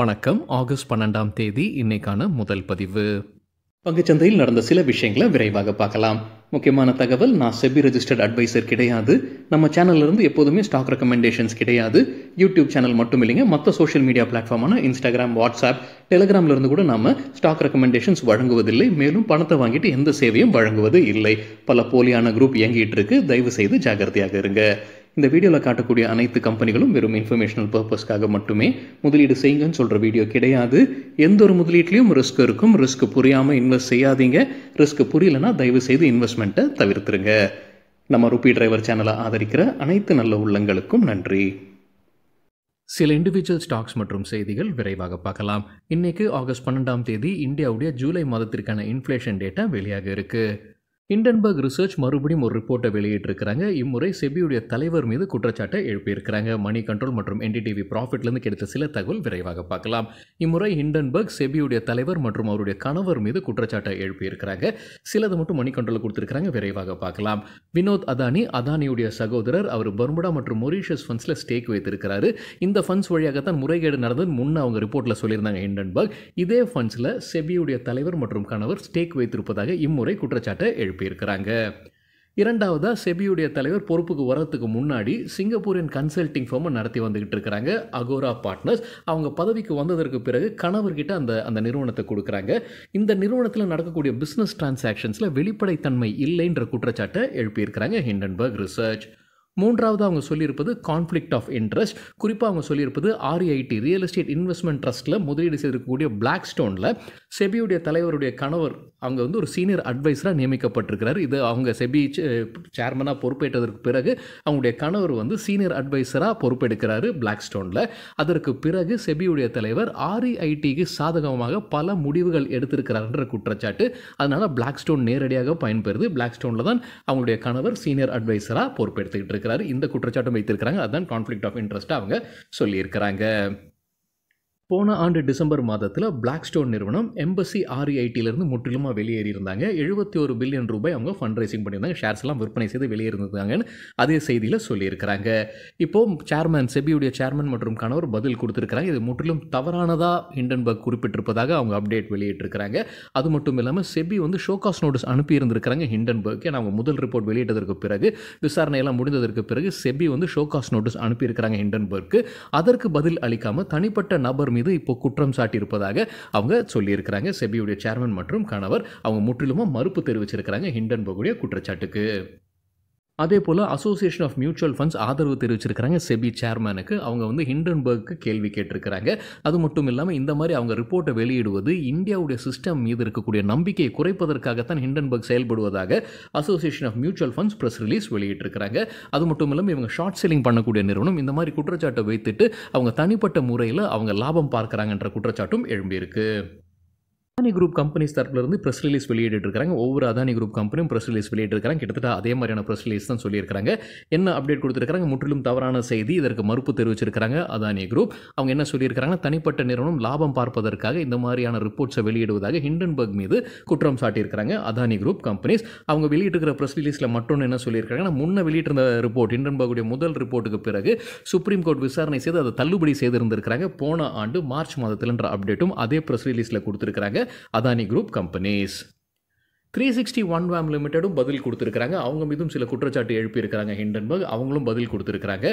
வணக்கம் ஆகஸ்ட் பன்னெண்டாம் தேதி இன்னைக்கான முதல் பதிவு பங்குச்சந்தையில் நடந்த சில விஷயங்களை விரைவாக பார்க்கலாம் முக்கியமான தகவல் நான் செபி ரெஜிஸ்டர்ட் அட்வைசர் கிடையாது நம்ம சேனல்ல இருந்து எப்போதுமே ஸ்டாக் ரெக்கமெண்டேஷன்ஸ் கிடையாது யூடியூப் சேனல் மட்டும் இல்லைங்க மற்ற சோஷியல் மீடியா பிளாட்ஃபார்மான இன்ஸ்டாகிராம் வாட்ஸ்அப் டெலிகிராம்ல இருந்து கூட நம்ம ஸ்டாக் ரெக்கமெண்டேஷன்ஸ் வழங்குவதில்லை மேலும் பணத்தை வாங்கிட்டு எந்த சேவையும் வழங்குவது இல்லை பல போலியான குரூப் இயங்கிட்டு இருக்கு தயவு செய்து ஜாகிரதையாக இருங்க இந்த வீடியோவில் காட்டக்கூடிய அனைத்து கம்பெனிகளும் வெறும் இன்ஃபர்மேஷனல் பர்பஸ்க்காக மட்டுமே முதலீடு செய்யுங்கன்னு சொல்கிற வீடியோ கிடையாது எந்த ஒரு முதலீட்லையும் ரிஸ்க் இருக்கும் ரிஸ்க் புரியாமல் இன்வெஸ்ட் செய்யாதீங்க ரிஸ்க் புரியலன்னா தயவு செய்து இன்வெஸ்ட்மெண்ட்டை தவிர்த்துருங்க நம்ம ரூபி டிரைவர் சேனலை ஆதரிக்கிற அனைத்து நல்ல உள்ளங்களுக்கும் நன்றி சில இண்டிவிஜுவல் ஸ்டாக்ஸ் மற்றும் செய்திகள் விரைவாக பார்க்கலாம் இன்னைக்கு ஆகஸ்ட் பன்னெண்டாம் தேதி இந்தியாவுடைய ஜூலை மாதத்திற்கான இன்ஃப்ளேஷன் டேட்டா வெளியாக இருக்குது இண்டன்பர்க் ரிசர்ச் மறுபடியும் ஒரு ரிப்போர்ட்டை வெளியிட்டிருக்கிறாங்க இம்முறை செபியுடைய தலைவர் மீது குற்றச்சாட்டை எழுப்பியிருக்கிறாங்க மணி கண்ட்ரோல் மற்றும் என்டிடிவி ப்ராஃபிட்லேருந்து கிடைத்த சில தகவல் விரைவாக பார்க்கலாம் இம்முறை ஹிண்டன்பர்க் செபியுடைய தலைவர் மற்றும் அவருடைய கணவர் மீது குற்றச்சாட்டை எழுப்பியிருக்கிறாங்க சிலது மட்டும் மணி கண்ட்ரோல் கொடுத்துருக்காங்க விரைவாக பார்க்கலாம் வினோத் அதானி அதானியுடைய சகோதரர் அவர் பர்முடா மற்றும் மொரீஷியஸ் ஃபண்ட்ஸில் ஸ்டேக் வைத்திருக்கிறாரு இந்த ஃபண்ட்ஸ் வழியாகத்தான் முறைகேடு நடந்தது முன்ன அவங்க ரிப்போர்ட்டில் சொல்லியிருந்தாங்க ஹிண்டன்பர்க் இதே ஃபண்ட்ஸில் செபியுடைய தலைவர் மற்றும் கணவர் ஸ்டேக் வைத்திருப்பதாக இம்முறை குற்றச்சாட்டை எழுப்பி எழுப்பியிருக்கிறாங்க இரண்டாவதாக செபியுடைய தலைவர் பொறுப்புக்கு வரத்துக்கு முன்னாடி சிங்கப்பூரின் கன்சல்டிங் ஃபேர்மை நடத்தி வந்துக்கிட்டு இருக்கிறாங்க அகோரா பார்ட்னர்ஸ் அவங்க பதவிக்கு வந்ததற்கு பிறகு கணவர்கிட்ட அந்த அந்த நிறுவனத்தை கொடுக்குறாங்க இந்த நிறுவனத்தில் நடக்கக்கூடிய பிஸ்னஸ் டிரான்சாக்ஷன்ஸில் வெளிப்படைத்தன்மை இல்லைன்ற குற்றச்சாட்டை எழுப்பியிருக்கிறாங்க ஹிண்டன்பர்க் ரிசர்ச் மூன்றாவது அவங்க சொல்லியிருப்பது கான்ஃப்ளிக்ட் ஆஃப் இன்ட்ரெஸ்ட் குறிப்பாக அவங்க சொல்லியிருப்பது ஆர்ஐடி ரியல் எஸ்டேட் இன்வெஸ்ட்மெண்ட் ட்ரஸ்ட்டில் முதலீடு செய்திருக்கக்கூடிய பிளாக் ஸ்டோனில் செபியுடைய தலைவருடைய கணவர் அவங்க வந்து ஒரு சீனியர் அட்வைஸராக நியமிக்கப்பட்டிருக்கிறார் இது அவங்க செபி சேர்மனாக பொறுப்பேற்றதற்கு பிறகு அவங்களுடைய கணவர் வந்து சீனியர் அட்வைஸராக பொறுப்பெடுக்கிறாரு பிளாக் ஸ்டோனில் அதற்கு பிறகு செபியுடைய தலைவர் ஆர்இஐடிக்கு e சாதகமாக பல முடிவுகள் எடுத்திருக்கிறார்ன்ற குற்றச்சாட்டு அதனால் பிளாக் ஸ்டோன் நேரடியாக பயன்பெறுது பிளாக் ஸ்டோனில் தான் அவங்களுடைய கணவர் சீனியர் அட்வைஸராக பொறுப்பெடுத்துக்கிட்டு இருக்கிறார் வைத்திருக்கிறாரு இந்த குற்றச்சாட்டும் வைத்திருக்கிறாங்க அதுதான் கான்ஃப்ளிக் ஆஃப் இன்ட்ரெஸ்ட் அவங்க சொல்லியிருக்கிறாங்க போன ஆண்டு டிசம்பர் மாதத்தில் பிளாக் ஸ்டோன் நிறுவனம் எம்பசி ஆர்ஐடியிலிருந்து e முற்றிலுமாக வெளியேறி இருந்தாங்க எழுபத்தி ஒரு பில்லியன் ரூபாய் அவங்க ஃபண்ட் ரைசிங் பண்ணியிருந்தாங்க ஷேர்ஸ் எல்லாம் விற்பனை செய்து வெளியேறிருந்தாங்கன்னு அதே செய்தியில் சொல்லியிருக்கிறாங்க இப்போது சேர்மேன் செபியுடைய சேர்மன் மற்றும் கணவர் பதில் கொடுத்துருக்காங்க இது முற்றிலும் தவறானதாக ஹிண்டன்பர்க் குறிப்பிட்டிருப்பதாக அவங்க அப்டேட் வெளியிட்டிருக்கிறாங்க அது மட்டும் இல்லாமல் செபி வந்து ஷோகாஸ் நோட்டீஸ் அனுப்பியிருந்திருக்கிறாங்க ஹிண்டன்பர்க் ஏன்னா அவங்க முதல் ரிப்போர்ட் வெளியிட்டதற்கு பிறகு விசாரணையெல்லாம் முடிந்ததற்கு பிறகு செபி வந்து ஷோகாஸ் நோட்டீஸ் அனுப்பியிருக்கிறாங்க ஹிண்டன்பர்க்கு அதற்கு பதில் அளிக்காமல் தனிப்பட்ட நபர் மீது இப்போ குற்றம் சாட்டியிருப்பதாக அவங்க சொல்லியிருக்கிறாங்க செபியுடைய சேர்மன் மற்றும் கணவர் அவங்க முற்றிலுமா மறுப்பு தெரிவிச்சிருக்கிறாங்க ஹிண்டன்பர்குடைய குற்றச்சாட்டுக்கு அதே போல் அசோசியேஷன் ஆஃப் மியூச்சுவல் ஃபண்ட்ஸ் ஆதரவு தெரிவிச்சிருக்கிறாங்க செபி சேர்மேனுக்கு அவங்க வந்து ஹிண்டன்பர்க்கு கேள்வி கேட்டிருக்கிறாங்க அது மட்டும் இல்லாமல் இந்த மாதிரி அவங்க ரிப்போர்ட்டை வெளியிடுவது இந்தியாவுடைய சிஸ்டம் மீது இருக்கக்கூடிய நம்பிக்கையை குறைப்பதற்காகத்தான் ஹிண்டன்பர்க் செயல்படுவதாக association of mutual funds press release வெளியிட்டிருக்கிறாங்க அது மட்டும் இல்லாமல் இவங்க ஷார்ட் செல்லிங் பண்ணக்கூடிய நிறுவனம் இந்த மாதிரி குற்றச்சாட்டை வைத்துட்டு அவங்க தனிப்பட்ட முறையில் அவங்க லாபம் பார்க்குறாங்கன்ற குற்றச்சாட்டும் எழும்பியிருக்கு அதானி குரூப் கம்பெனிஸ் இருந்து ப்ரெஸ் ரிலீஸ் இருக்காங்க ஒவ்வொரு அதானி குரூப் கம்பெனியும் ப்ரெஸ் ரிலீஸ் இருக்காங்க கிட்டத்தட்ட அதே மாதிரியான ப்ரெஸ் ரிலீஸ் தான் சொல்லியிருக்காங்க என்ன அப்டேட் கொடுத்துருக்காங்க முற்றிலும் தவறான செய்தி இதற்கு மறுப்பு தெரிவிச்சிருக்காங்க அதானி குரூப் அவங்க என்ன சொல்லியிருக்காங்க தனிப்பட்ட நிறுவனம் லாபம் பார்ப்பதற்காக இந்த மாதிரியான ரிப்போர்ட்ஸை வெளியிடுவதாக ஹிண்டன்பர்க் மீது குற்றம் சாட்டியிருக்காங்க அதானி குரூப் கம்பெனிஸ் அவங்க வெளியிட்டு ப்ரெஸ் ரிலீஸில் மட்டும் என்ன சொல்லியிருக்காங்கன்னா முன்ன வெளியிட்டிருந்த ரிப்போர்ட் ஹிண்டன்பர்க்குடைய முதல் ரிப்போர்ட்டுக்கு பிறகு சுப்ரீம் கோர்ட் விசாரணை செய்து அதை தள்ளுபடி செய்திருந்திருக்கிறாங்க போன ஆண்டு மார்ச் மாதத்தில் அப்டேட்டும் அதே ப்ரெஸ் ரிலீஸில் கொடுத்துருக்காங்க Adani Group companies. Three sixty one வேம் லிமிட்டடும் பதில் கொடுத்துருக்காங்க அவங்க மீதும் சில குற்றச்சாட்டு எழுப்பியிருக்கிறாங்க ஹிண்டன்பர்க் அவங்களும் பதில் கொடுத்துருக்காங்க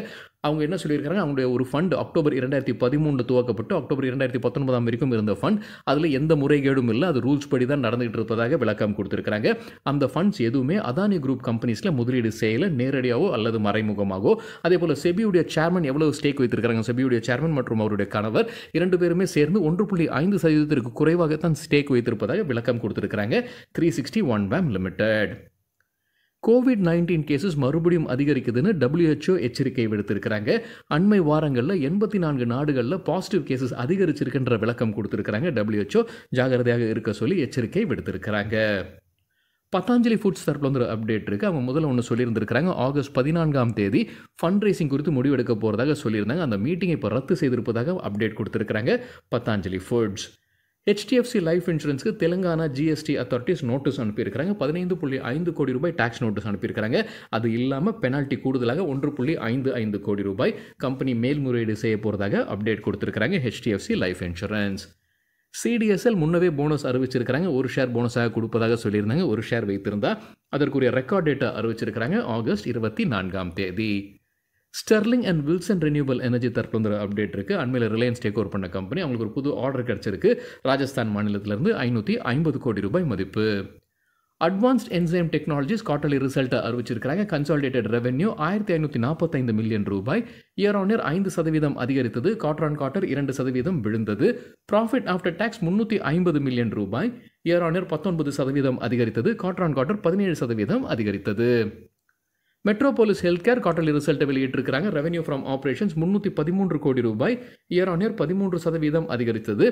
அவங்க என்ன சொல்லியிருக்காங்க அவங்களுடைய ஒரு ஃபண்ட் அக்டோபர் இரண்டாயிரத்தி பதிமூணு துவக்கப்பட்டு அக்டோபர் இரண்டாயிரத்தி பத்தொன்பதாம் வரைக்கும் இருந்த ஃபண்ட் அதில் எந்த முறைகேடும் இல்லை அது ரூல்ஸ் படி தான் நடந்துகிட்டு இருப்பதாக விளக்கம் கொடுத்துருக்காங்க அந்த ஃபண்ட்ஸ் எதுவுமே அதானி குரூப் கம்பெனிஸில் முதலீடு செய்யலை நேரடியாகவோ அல்லது மறைமுகமாகவோ அதே போல் செபியுடைய சேர்மன் எவ்வளவு ஸ்டேக் வைத்திருக்கிறாங்க செபியுடைய சேர்மன் மற்றும் அவருடைய கணவர் இரண்டு பேருமே சேர்ந்து ஒன்று புள்ளி ஐந்து சதவீதத்திற்கு குறைவாகத்தான் ஸ்டேக் வைத்திருப்பதாக விளக்கம் கொடுத்துருக்காங்க த்ரீ சிக்ஸ்டி சிக்ஸ்டி ஒன் வேம் லிமிடெட் கோவிட் நைன்டீன் கேசஸ் மறுபடியும் அதிகரிக்குதுன்னு டபிள்யூஹெச்ஓ எச்சரிக்கை விடுத்திருக்கிறாங்க அண்மை வாரங்களில் எண்பத்தி நான்கு நாடுகளில் பாசிட்டிவ் கேசஸ் அதிகரிச்சிருக்குன்ற விளக்கம் கொடுத்துருக்கிறாங்க டபிள்யூஹெச்ஓ ஜாகிரதையாக இருக்க சொல்லி எச்சரிக்கை விடுத்திருக்கிறாங்க பத்தாஞ்சலி ஃபுட்ஸ் தரப்பில் வந்து ஒரு அப்டேட் இருக்குது அவங்க முதல்ல ஒன்று சொல்லியிருந்திருக்கிறாங்க ஆகஸ்ட் பதினான்காம் தேதி ஃபண்ட் ரேசிங் குறித்து முடிவெடுக்க போகிறதாக சொல்லியிருந்தாங்க அந்த மீட்டிங்கை இப்போ ரத்து செய்திருப்பதாக அப்டேட் கொடுத்துருக்குறாங்க பத்தாஞ்சலி ஃபுட்ஸ் ஹெச்டிஎஃப்சி லைஃப் இன்சூரன்ஸ்க்கு தெலுங்கானா ஜிஎஸ்டி அத்தாரிட்டிஸ் நோட்டீஸ் அனுப்பியிருக்கிறாங்க பதினைந்து புள்ளி ஐந்து கோடி ரூபாய் டாக்ஸ் நோட்டீஸ் அனுப்பியிருக்கிறாங்க அது இல்லாமல் பெனால்ட்டி கூடுதலாக ஒன்று புள்ளி ஐந்து ஐந்து கோடி ரூபாய் கம்பெனி மேல்முறையீடு செய்ய போகிறதாக அப்டேட் கொடுத்துருக்காங்க ஹெச்டிஎஃப்சி லைஃப் இன்சூரன்ஸ் சிடிஎஸ்எல் முன்னவே போனஸ் அறிவிச்சிருக்கிறாங்க ஒரு ஷேர் போனஸாக கொடுப்பதாக சொல்லியிருந்தாங்க ஒரு ஷேர் வைத்திருந்தா அதற்குரிய ரெக்கார்ட் டேட்டா அறிவிச்சிருக்கிறாங்க ஆகஸ்ட் இருபத்தி நான்காம் தேதி Sterling and Wilson renewal energy தரப்பில் வந்து அப்டேட் இருக்குது அண்மையில் ரிலையன்ஸ் டேக் ஓவர் பண்ண கம்பெனி அவங்களுக்கு ஒரு புது ஆர்டர் கிடச்சிருக்கு ராஜஸ்தான் மாநிலத்திலேருந்து ஐநூற்றி ஐம்பது கோடி ரூபாய் மதிப்பு அட்வான்ஸ்ட் என்சைம் டெக்னாலஜிஸ் குவார்டர்லி ரிசல்ட்டை அறிவிச்சிருக்கிறாங்க கன்சாலிடேட்டட் ரெவென்யூ ஆயிரத்தி ஐநூற்றி நாற்பத்தைந்து மில்லியன் ரூபாய் இயர் ஆன் இயர் ஐந்து சதவீதம் அதிகரித்தது குவார்டர் ஆன் குவார்டர் இரண்டு சதவீதம் விழுந்தது ப்ராஃபிட் ஆஃப்டர் டேக்ஸ் முந்நூற்றி ஐம்பது மில்லியன் ரூபாய் இயர் ஆன் இயர் பத்தொன்பது சதவீதம் அதிகரித்தது குவார்டர் ஆன் குவார்டர் பதினேழு சதவீதம் அதிகரித்தது மெட்ரோபாலிஸ் ஹெல்த் கேர் குவார்டர்லி ரிசல்ட்டை வெளியிட்டிருக்கிறாங்க ரெவன்யூ ஃப்ரம் ஆப்ரேஷன்ஸ் முந்நூற்றி பதிமூன்று கோடி ரூபாய் இயர் ஆன் இயர் பதிமூன்று சதவீதம் அதிகரித்தது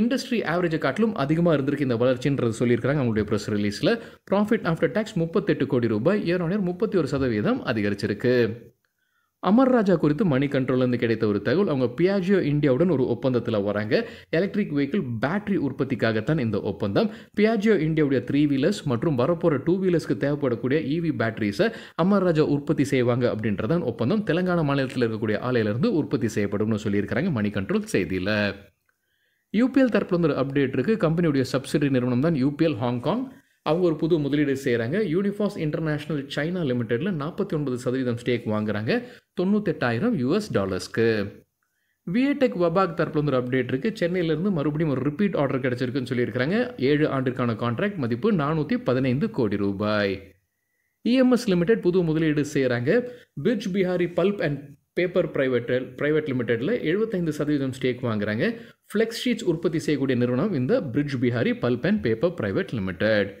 இண்டஸ்ட்ரி ஆவரேஜை காட்டிலும் அதிகமாக இருந்திருக்கு இந்த வளர்ச்சின்றது சொல்லியிருக்காங்க அவங்களுடைய ப்ரெஸ் ரிலீஸில் ப்ராஃபிட் ஆஃப்டர் டேக்ஸ் முப்பத்தெட்டு கோடி ரூபாய் இயர் ஆன் இயர் முப்பத்தி ஒரு சதவீதம் அதிகரிச்சிருக்கு அமர் ராஜா குறித்து மணி கண்ட்ரோல்லேருந்து கிடைத்த ஒரு தகவல் அவங்க பியாஜியோ இந்தியாவுடன் ஒரு ஒப்பந்தத்தில் வராங்க எலக்ட்ரிக் வெஹிக்கிள் பேட்டரி உற்பத்திக்காகத்தான் இந்த ஒப்பந்தம் பியாஜியோ இந்தியாவுடைய த்ரீ வீலர்ஸ் மற்றும் வரப்போகிற டூ வீலர்ஸ்க்கு தேவைப்படக்கூடிய இவி e பேட்டரிஸை அமர் ராஜா உற்பத்தி செய்வாங்க அப்படின்றதான் ஒப்பந்தம் தெலங்கானா மாநிலத்தில் இருக்கக்கூடிய ஆலையிலிருந்து உற்பத்தி செய்யப்படும்னு சொல்லியிருக்கிறாங்க மணி கண்ட்ரோல் செய்தியில் யூபிஎல் தரப்பில் வந்து ஒரு அப்டேட் இருக்குது கம்பெனியுடைய சப்சிடரி நிறுவனம் தான் யூபிஎல் ஹாங்காங் அவங்க ஒரு புது முதலீடு செய்கிறாங்க யூனிஃபாஸ் இன்டர்நேஷ்னல் சைனா லிமிடெடில் நாற்பத்தி ஒன்பது சதவீதம் ஸ்டேக் வாங்குறாங்க தொண்ணூத்தெட்டாயிரம் யூஎஸ் டாலர்ஸ்க்கு விஏடெக் வபாக் தரப்புலேருந்து ஒரு அப்டேட் இருக்குது சென்னையிலேருந்து மறுபடியும் ஒரு ரிப்பீட் ஆர்டர் கிடச்சிருக்குன்னு சொல்லியிருக்கிறாங்க ஏழு ஆண்டிற்கான கான்ட்ராக்ட் மதிப்பு நானூற்றி பதினைந்து கோடி ரூபாய் இஎம்எஸ் e லிமிடெட் புது முதலீடு செய்கிறாங்க Brij Bihari pulp and paper private private லிமிடெடில் எழுபத்தைந்து சதவீதம் ஸ்டேக் வாங்குறாங்க ஃப்ளெக்ஸ் ஷீட்ஸ் உற்பத்தி செய்யக்கூடிய நிறுவனம் இந்த Brij Bihari pulp and paper private limited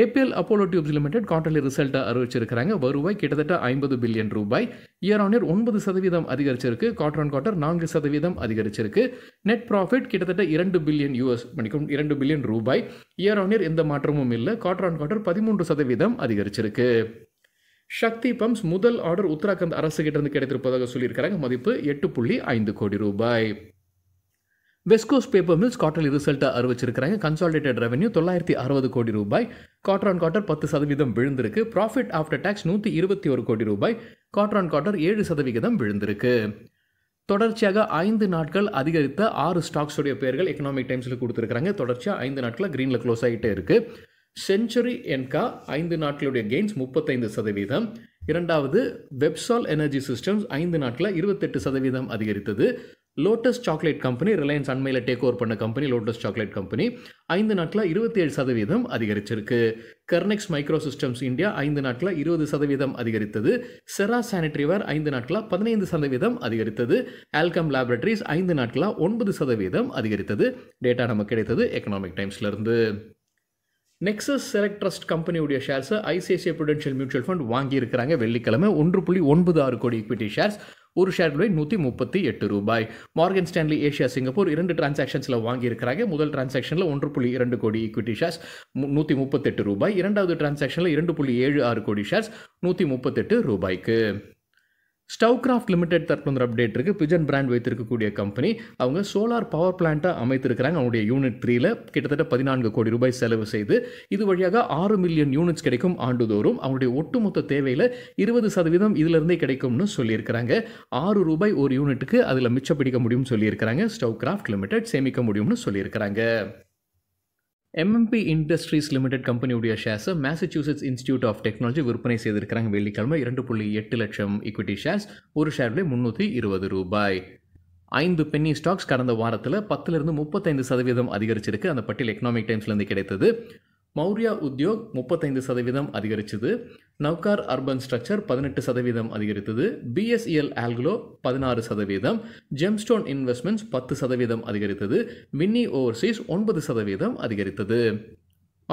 APL Apollo tubes limited quarterly ரிசல்ட்டை அறிவிச்சிருக்கிறாங்க வருவாய் கிட்டத்தட்ட ஐம்பது பில்லியன் ரூபாய் இயர் ஆன் இயர் ஒன்பது சதவீதம் அதிகரிச்சிருக்கு குவார்டர் ஆன் குவார்டர் நான்கு சதவீதம் அதிகரிச்சிருக்கு நெட் ப்ராஃபிட் கிட்டத்தட்ட இரண்டு பில்லியன் யூஎஸ் மணிக்கும் இரண்டு பில்லியன் ரூபாய் இயர் ஆன் இயர் எந்த மாற்றமும் இல்லை குவார்டர் ஆன் குவார்டர் பதிமூன்று சதவீதம் அதிகரிச்சிருக்கு சக்தி பம்ப்ஸ் முதல் ஆர்டர் உத்தராகண்ட் அரசு கிட்ட இருந்து கிடைத்திருப்பதாக சொல்லியிருக்கிறாங்க மதிப்பு எட்டு புள்ளி ஐந்து கோடி ரூபாய் வெஸ்கோஸ் பேப்பர் மில்ஸ் குவார்டர்லி ரிசல்ட்டை அறிவிச்சிருக்கிறாங்க கன்சாலிடேட்டட் ரெவன்யூ தொள்ளாயிரத்தி அறுபது கோடி ரூபாய் குவார்டர் ஆன் குவார்டர் பத்து சதவீதம் விழுந்திருக்கு ப்ராஃபிட் ஆஃப்டர் டேக்ஸ் நூற்றி இருபத்தி ஒரு கோடி ரூபாய் குவார்டர் ஆன் குவார்டர் ஏழு சதவிகிதம் விழுந்திருக்கு தொடர்ச்சியாக ஐந்து நாட்கள் அதிகரித்த ஆறு ஸ்டாக்ஸுடைய பெயர்கள் எக்கனாமிக் டைம்ஸில் கொடுத்துருக்காங்க தொடர்ச்சியாக ஐந்து நாட்களில் க்ரீனில் க்ளோஸ் ஆகிட்டே இருக்குது செஞ்சுரி என்கா ஐந்து நாட்களுடைய கெயின்ஸ் முப்பத்தைந்து சதவீதம் இரண்டாவது வெப்சால் எனர்ஜி சிஸ்டம்ஸ் ஐந்து நாட்டில் இருபத்தெட்டு சதவீதம் அதிகரித்தது லோட்டஸ் சாக்லேட் கம்பெனி ரிலையன்ஸ் அண்மையில் டேக் ஓவர் பண்ண கம்பெனி லோட்டஸ் சாக்லேட் கம்பெனி ஐந்து நாட்டில் இருபத்தி ஏழு சதவீதம் அதிகரிச்சிருக்கு கர்னெக்ஸ் மைக்ரோ சிஸ்டம்ஸ் இந்தியா ஐந்து நாட்டில் இருபது சதவீதம் அதிகரித்தது செரா சானிட்ரிவேர் ஐந்து நாட்டில் பதினைந்து சதவீதம் அதிகரித்தது ஆல்கம் லேபரட்டரிஸ் ஐந்து நாட்டில் ஒன்பது சதவீதம் அதிகரித்தது டேட்டா நமக்கு கிடைத்தது எக்கனாமிக் டைம்ஸ்லேருந்து நெக்ஸஸ் செலக்ட் ட்ரஸ்ட் கம்பெனியுடைய ஷேர்ஸை ஐசிஐசிஐ ப்ரூடென்ஷியல் மியூச்சுவல் ஃபண்ட் வாங்கியிருக்கிறாங்க வெள்ளிக்கிழமை ஒன்று புள்ளி ஒன்பது ஆறு கோடி இக்விட்டி ஷேர்ஸ் ஒரு ஷேர் விலை நூற்றி முப்பத்தி எட்டு ரூபாய் மார்கன் ஸ்டான்லி ஏஷியா சிங்கப்பூர் இரண்டு டிரான்சாக்ஷன்ஸில் வாங்கியிருக்கிறாங்க முதல் டிரான்சாக்ஷனில் ஒன்று புள்ளி இரண்டு கோடி ஈக்விட்டி ஷேர்ஸ் நூற்றி முப்பத்தெட்டு ரூபாய் இரண்டாவது டிரான்சாக்ஷனில் இரண்டு புள்ளி ஏழு ஆறு கோடி ஷேர்ஸ் நூற்றி முப்பத்தெட்டு ரூபாய்க்கு ஸ்டவ் கிராஃப்ட் லிமிடெட் தற்போது அப்டேட் இருக்குது பிஜன் பிராண்ட் வைத்திருக்கக்கூடிய கம்பெனி அவங்க சோலார் பவர் பிளான்ட்டை அமைத்திருக்கிறாங்க அவங்களுடைய யூனிட் த்ரீல கிட்டத்தட்ட பதினான்கு கோடி ரூபாய் செலவு செய்து இது வழியாக ஆறு மில்லியன் யூனிட்ஸ் கிடைக்கும் ஆண்டுதோறும் அவங்களுடைய ஒட்டுமொத்த தேவையில் இருபது சதவீதம் இதிலிருந்தே கிடைக்கும்னு சொல்லியிருக்கிறாங்க ஆறு ரூபாய் ஒரு யூனிட்டுக்கு அதில் மிச்சம் பிடிக்க முடியும்னு சொல்லியிருக்கிறாங்க ஸ்டவ் கிராஃப்ட் லிமிடெட் சேமிக்க முடியும்னு சொல்லியிருக்கிறாங்க எம்எம்பி இண்டஸ்ட்ரீஸ் லிமிடெட் கம்பெனியுடைய ஷேர்ஸை மேசச்சூசெட்ஸ் இன்ஸ்டியூட் ஆஃப் டெக்னாலஜி விற்பனை செய்திருக்கிறாங்க வெள்ளிக்கிழமை இரண்டு புள்ளி எட்டு லட்சம் இக்விட்டி ஷேர்ஸ் ஒரு ஷேர்லேயே முந்நூற்றி இருபது ரூபாய் ஐந்து பென்னி ஸ்டாக்ஸ் கடந்த வாரத்தில் பத்துலேருந்து முப்பத்தைந்து சதவீதம் அதிகரிச்சிருக்கு அந்த பட்டியல் எக்கனாமிக் டைம்ஸ்லேருந்து கிடைத்தது மௌரியா உத்தியோக் முப்பத்தைந்து சதவீதம் அதிகரித்தது நவ்கார் அர்பன் ஸ்ட்ரக்சர் பதினெட்டு சதவீதம் அதிகரித்தது பிஎஸ்இஎல் e ஆல்கிலோ பதினாறு சதவீதம் ஜெம்ஸ்டோன் இன்வெஸ்ட்மெண்ட்ஸ் பத்து சதவீதம் அதிகரித்தது மின்னி ஓவர்சீஸ் ஒன்பது சதவீதம் அதிகரித்தது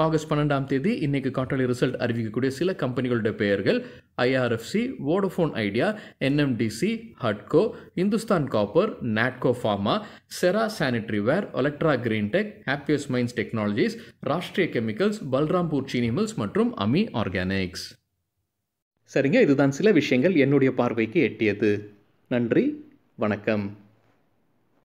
ஆகஸ்ட் பன்னெண்டாம் தேதி இன்னைக்கு காற்றாலை ரிசல்ட் அறிவிக்கக்கூடிய சில கம்பெனிகளுடைய பெயர்கள் ஐஆர்எஃப்சி வோடஃபோன் ஐடியா என்எம்டிசி ஹட்கோ Hindustan copper Natco pharma Cera sanitaryware ware Olectra green tech happiest minds technologies Rashtriya chemicals Balrampur Chini mills மற்றும் அமி ஆர்கானிக்ஸ் சரிங்க இதுதான் சில விஷயங்கள் என்னுடைய பார்வைக்கு எட்டியது நன்றி வணக்கம்